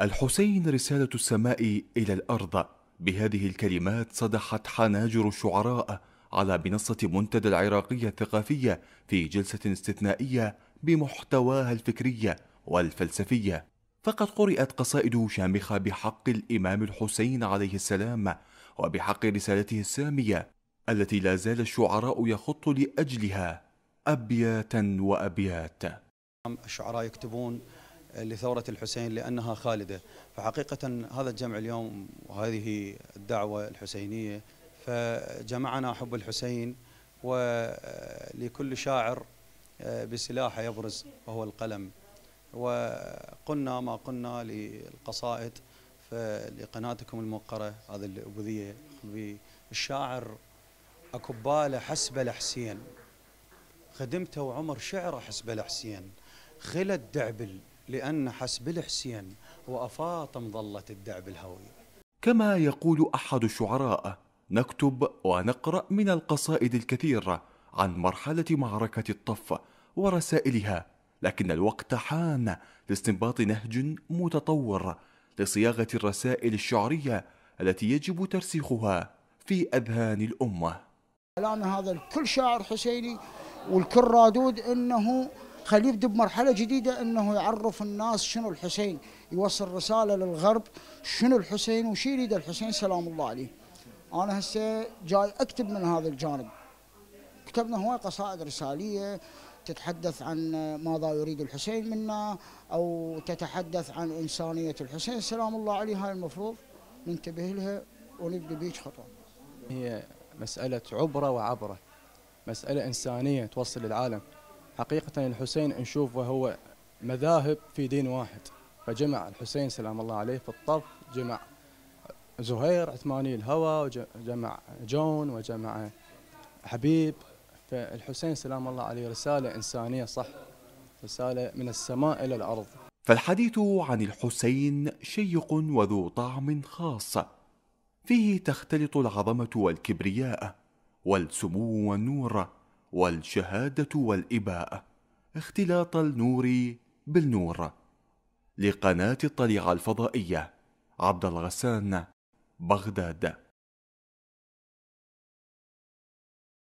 الحسين رسالة السماء إلى الأرض بهذه الكلمات صدحت حناجر الشعراء على منصة منتدى العراقية الثقافية في جلسة استثنائية بمحتواها الفكرية والفلسفية فقد قرأت قصائد شامخة بحق الإمام الحسين عليه السلام وبحق رسالته السامية التي لا زال الشعراء يخط لأجلها أبياتا وأبيات الشعراء يكتبون لثورة الحسين لأنها خالدة فحقيقة هذا الجمع اليوم وهذه الدعوة الحسينية فجمعنا حب الحسين ولكل شاعر آه، بسلاحه يبرز وهو القلم وقلنا ما قلنا للقصائد فلقناتكم الموقرة هذا الأبوذية الشاعر أكبالة حسب الحسين خدمته وعمر شعره حسب الحسين خلت دعبل لأن حسب الحسين وأفاطم ظلت الدعب الهوي كما يقول أحد الشعراء نكتب ونقرأ من القصائد الكثيرة عن مرحلة معركة الطف ورسائلها لكن الوقت حان لاستنباط نهج متطور لصياغة الرسائل الشعرية التي يجب ترسيخها في أذهان الأمة الآن هذا الكل شاعر حسيني والكل رادود أنه خليه يبدأ بمرحلة جديدة أنه يعرف الناس شنو الحسين يوصل رسالة للغرب شنو الحسين وش يريد الحسين سلام الله عليه أنا هسه جاي أكتب من هذا الجانب كتبنا هواي قصائد رسالية تتحدث عن ماذا يريد الحسين منا أو تتحدث عن إنسانية الحسين سلام الله عليه هاي المفروض ننتبه لها ونبدأ بيج خطوة هي مسألة عبرة وعبرة مسألة إنسانية توصل للعالم حقيقة الحسين نشوف وهو مذاهب في دين واحد فجمع الحسين سلام الله عليه في الطف جمع زهير عثماني الهوى وجمع جون وجمع حبيب فالحسين سلام الله عليه رسالة إنسانية صح رسالة من السماء إلى الأرض فالحديث عن الحسين شيق وذو طعم خاص فيه تختلط العظمة والكبرياء والسمو والنور والشهادة والاباء اختلاط النور بالنور لقناة الطليعة الفضائية عبد الغسان بغداد